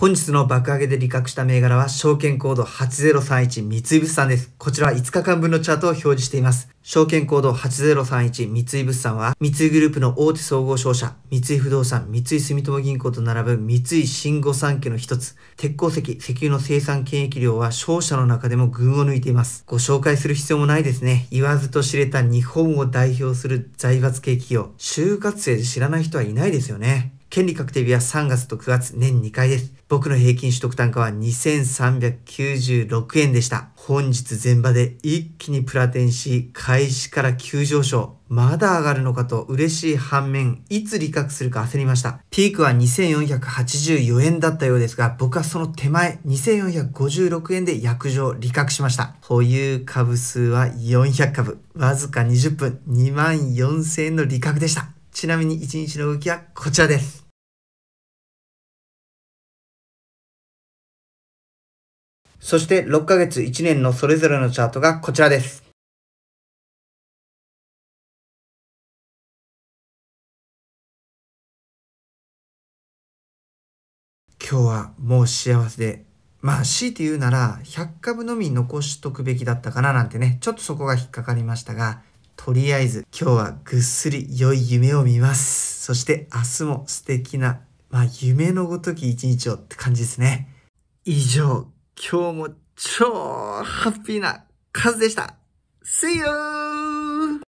本日の爆上げで利確した銘柄は証券コード8031三井物産です。こちらは5日間分のチャートを表示しています。証券コード8031三井物産は三井グループの大手総合商社、三井不動産、三井住友銀行と並ぶ三井新御三家の一つ、鉄鉱石、石油の生産権益量は商社の中でも群を抜いています。ご紹介する必要もないですね。言わずと知れた日本を代表する財閥系企業、就活生で知らない人はいないですよね。権利確定日は3月と9月、年2回です。僕の平均取得単価は2396円でした。本日前場で一気にプラテンし、開始から急上昇。まだ上がるのかと嬉しい反面、いつ利確するか焦りました。ピークは2484円だったようですが、僕はその手前2456円で約定利確しました。保有株数は400株。わずか20分、2万4000円の利確でした。ちなみに一日の動きはこちらです。そして6ヶ月1年のそれぞれのチャートがこちらです。今日はもう幸せで、まあ強いて言うなら100株のみ残しとくべきだったかななんてね、ちょっとそこが引っかかりましたが、とりあえず今日はぐっすり良い夢を見ます。そして明日も素敵な、まあ夢のごとき一日をって感じですね。以上、今日も超ハッピーな数でした。See you!